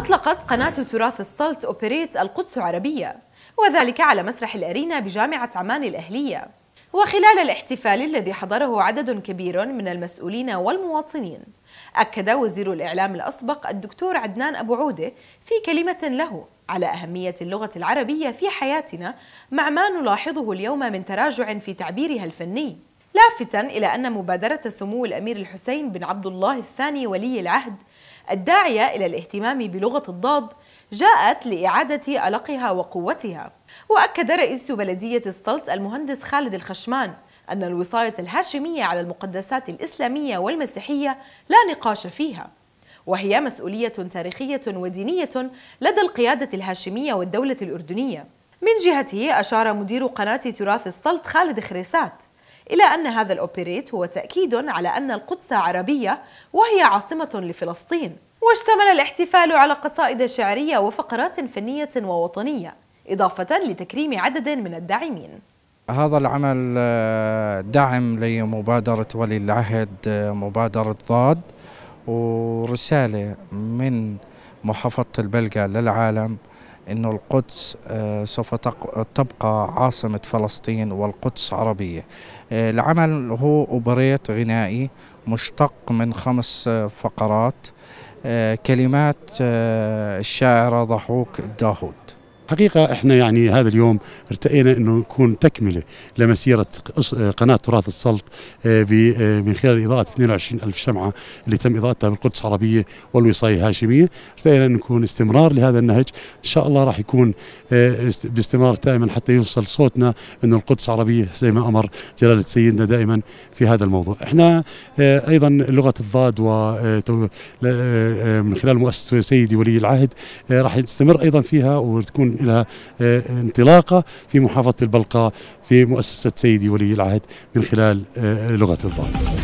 أطلقت قناة تراث السلط أوبريت القدس عربية وذلك على مسرح الأرينا بجامعة عمان الأهلية وخلال الاحتفال الذي حضره عدد كبير من المسؤولين والمواطنين أكد وزير الإعلام الأسبق الدكتور عدنان أبو عودة في كلمة له على أهمية اللغة العربية في حياتنا مع ما نلاحظه اليوم من تراجع في تعبيرها الفني لافتا إلى أن مبادرة سمو الأمير الحسين بن عبد الله الثاني ولي العهد الداعية إلى الاهتمام بلغة الضاد جاءت لإعادة ألقها وقوتها وأكد رئيس بلدية السلط المهندس خالد الخشمان أن الوصاية الهاشمية على المقدسات الإسلامية والمسيحية لا نقاش فيها وهي مسؤولية تاريخية ودينية لدى القيادة الهاشمية والدولة الأردنية من جهته أشار مدير قناة تراث السلط خالد خريسات إلى أن هذا الأوبريت هو تأكيد على أن القدس عربية وهي عاصمة لفلسطين واشتمل الاحتفال على قصائد شعرية وفقرات فنية ووطنية إضافة لتكريم عدد من الداعمين هذا العمل آه، دعم لمبادرة ولي العهد آه، مبادرة ضاد ورسالة من محافظة البلقة للعالم أن القدس آه، سوف تبقى عاصمة فلسطين والقدس عربية آه، العمل هو أوبريت غنائي مشتق من خمس آه، فقرات كلمات الشاعرة ضحوك الداهود حقيقة احنا يعني هذا اليوم ارتئينا انه يكون تكملة لمسيرة قناة تراث السلط آه، آه، من خلال إضاءة 22 ألف شمعة اللي تم إضاءتها بالقدس العربية والوصاية الهاشمية ارتئينا انه يكون استمرار لهذا النهج إن شاء الله راح يكون آه، باستمرار دائما حتى يوصل صوتنا انه القدس العربية زي ما أمر جلالة سيدنا دائما في هذا الموضوع احنا أيضا لغة الضاد و من خلال مؤسسة سيدي ولي العهد راح نستمر أيضا فيها وتكون إلى آه، انطلاقه في محافظة البلقاء في مؤسسة سيدي ولي العهد من خلال آه، لغة الضاد